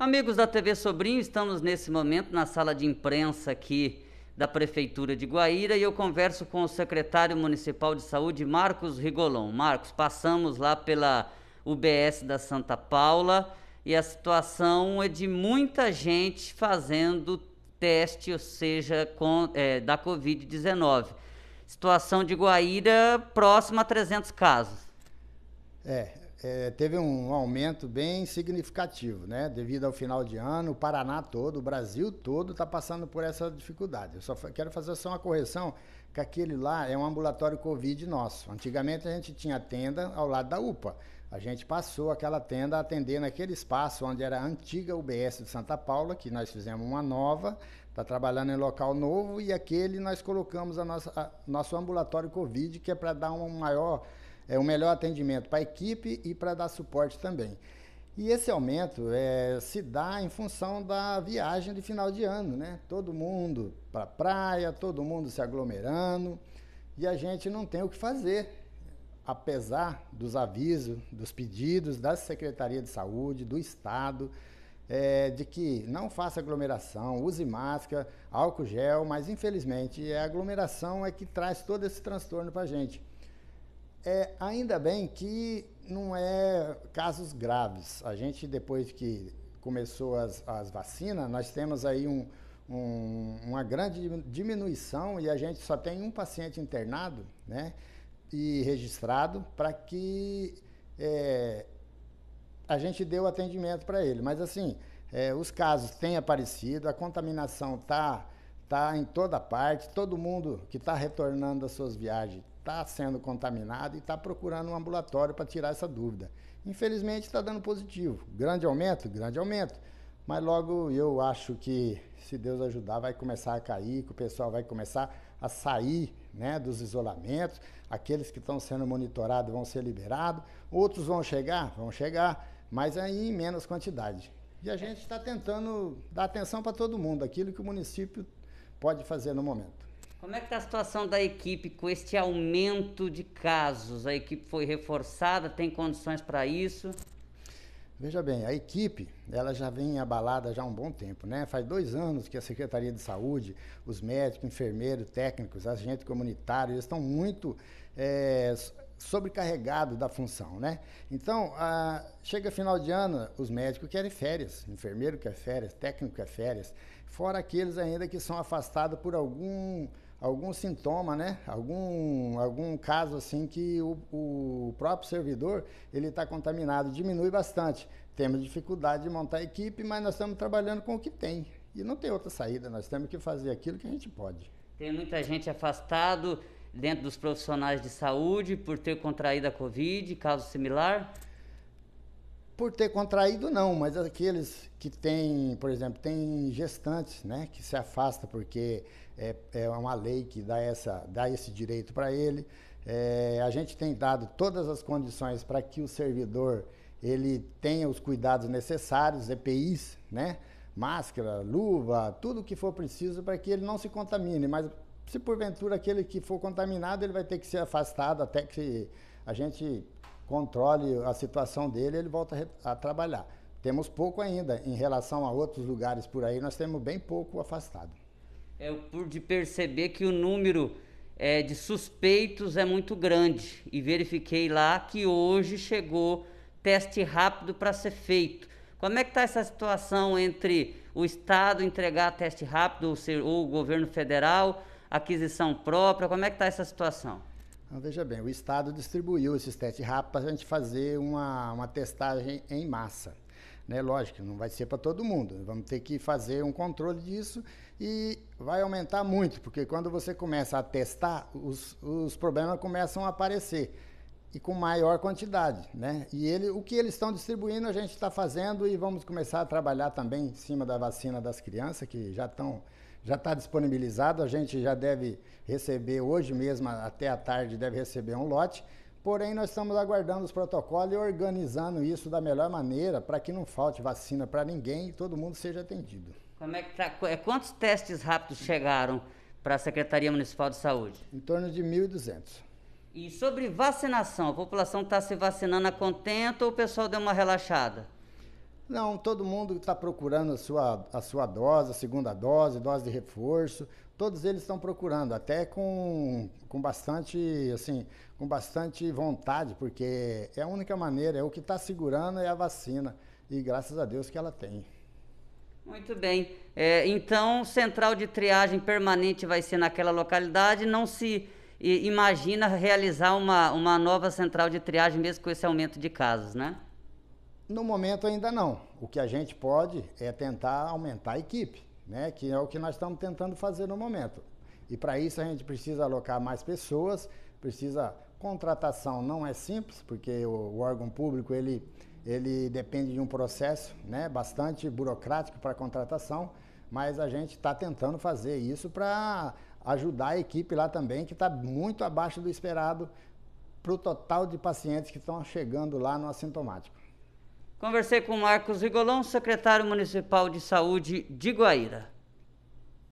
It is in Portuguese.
Amigos da TV Sobrinho, estamos nesse momento na sala de imprensa aqui da Prefeitura de Guaíra e eu converso com o secretário municipal de saúde, Marcos Rigolon. Marcos, passamos lá pela UBS da Santa Paula e a situação é de muita gente fazendo teste, ou seja, com, é, da Covid-19. Situação de Guaíra próxima a 300 casos. É, é, teve um aumento bem significativo, né? Devido ao final de ano, o Paraná todo, o Brasil todo está passando por essa dificuldade. Eu só quero fazer só uma correção, que aquele lá é um ambulatório Covid nosso. Antigamente a gente tinha tenda ao lado da UPA. A gente passou aquela tenda a atender naquele espaço onde era a antiga UBS de Santa Paula, que nós fizemos uma nova, está trabalhando em local novo, e aquele nós colocamos a nossa, a, nosso ambulatório Covid, que é para dar um maior é, o melhor atendimento para a equipe e para dar suporte também. E esse aumento é, se dá em função da viagem de final de ano, né? Todo mundo para a praia, todo mundo se aglomerando e a gente não tem o que fazer, apesar dos avisos, dos pedidos da Secretaria de Saúde, do Estado, é, de que não faça aglomeração, use máscara, álcool gel, mas infelizmente é a aglomeração é que traz todo esse transtorno para a gente. É, ainda bem que não é casos graves. A gente, depois que começou as, as vacinas, nós temos aí um, um, uma grande diminuição e a gente só tem um paciente internado né, e registrado para que é, a gente dê o atendimento para ele. Mas, assim, é, os casos têm aparecido, a contaminação está tá em toda parte, todo mundo que está retornando das suas viagens está sendo contaminado e está procurando um ambulatório para tirar essa dúvida. Infelizmente está dando positivo. Grande aumento? Grande aumento. Mas logo eu acho que, se Deus ajudar, vai começar a cair, que o pessoal vai começar a sair né, dos isolamentos. Aqueles que estão sendo monitorados vão ser liberados. Outros vão chegar? Vão chegar, mas aí em menos quantidade. E a gente está tentando dar atenção para todo mundo, aquilo que o município pode fazer no momento. Como é que está a situação da equipe com este aumento de casos? A equipe foi reforçada, tem condições para isso? Veja bem, a equipe, ela já vem abalada já há um bom tempo, né? Faz dois anos que a Secretaria de Saúde, os médicos, enfermeiros, técnicos, agentes comunitários, eles estão muito é, sobrecarregados da função, né? Então, a, chega final de ano, os médicos querem férias, enfermeiro quer férias, técnico quer férias, fora aqueles ainda que são afastados por algum algum sintoma, né? Algum, algum caso assim que o, o próprio servidor ele está contaminado, diminui bastante. Temos dificuldade de montar equipe, mas nós estamos trabalhando com o que tem. E não tem outra saída, nós temos que fazer aquilo que a gente pode. Tem muita gente afastado dentro dos profissionais de saúde por ter contraído a Covid, caso similar? por ter contraído, não, mas aqueles que têm, por exemplo, tem gestantes, né, que se afasta porque é, é uma lei que dá, essa, dá esse direito para ele. É, a gente tem dado todas as condições para que o servidor ele tenha os cuidados necessários, EPIs, né, máscara, luva, tudo o que for preciso para que ele não se contamine. Mas se porventura aquele que for contaminado, ele vai ter que ser afastado até que a gente controle a situação dele, ele volta a trabalhar. Temos pouco ainda, em relação a outros lugares por aí, nós temos bem pouco afastado. É pude perceber que o número é, de suspeitos é muito grande e verifiquei lá que hoje chegou teste rápido para ser feito. Como é que está essa situação entre o Estado entregar teste rápido ou, ser, ou o governo federal, aquisição própria? Como é que está essa situação? Então, veja bem, o Estado distribuiu esses testes rápidos para a gente fazer uma, uma testagem em massa. Né? Lógico, não vai ser para todo mundo. Vamos ter que fazer um controle disso e vai aumentar muito, porque quando você começa a testar, os, os problemas começam a aparecer e com maior quantidade, né? E ele, o que eles estão distribuindo a gente está fazendo e vamos começar a trabalhar também em cima da vacina das crianças que já estão já está disponibilizado, a gente já deve receber hoje mesmo até a tarde deve receber um lote. Porém, nós estamos aguardando os protocolos e organizando isso da melhor maneira para que não falte vacina para ninguém e todo mundo seja atendido. Como é que tá, é, quantos testes rápidos chegaram para a Secretaria Municipal de Saúde? Em torno de 1.200. E sobre vacinação, a população está se vacinando a contento ou o pessoal deu uma relaxada? Não, todo mundo está procurando a sua, a sua dose, a segunda dose, dose de reforço. Todos eles estão procurando, até com, com bastante, assim, com bastante vontade, porque é a única maneira, é o que está segurando é a vacina. E graças a Deus que ela tem. Muito bem. É, então, central de triagem permanente vai ser naquela localidade, não se e imagina realizar uma, uma nova central de triagem mesmo com esse aumento de casos, né? No momento ainda não. O que a gente pode é tentar aumentar a equipe, né? Que é o que nós estamos tentando fazer no momento. E para isso a gente precisa alocar mais pessoas, precisa contratação não é simples, porque o, o órgão público ele ele depende de um processo, né? Bastante burocrático para contratação, mas a gente está tentando fazer isso para ajudar a equipe lá também, que está muito abaixo do esperado para o total de pacientes que estão chegando lá no assintomático. Conversei com Marcos Rigolão, secretário municipal de saúde de Guaíra.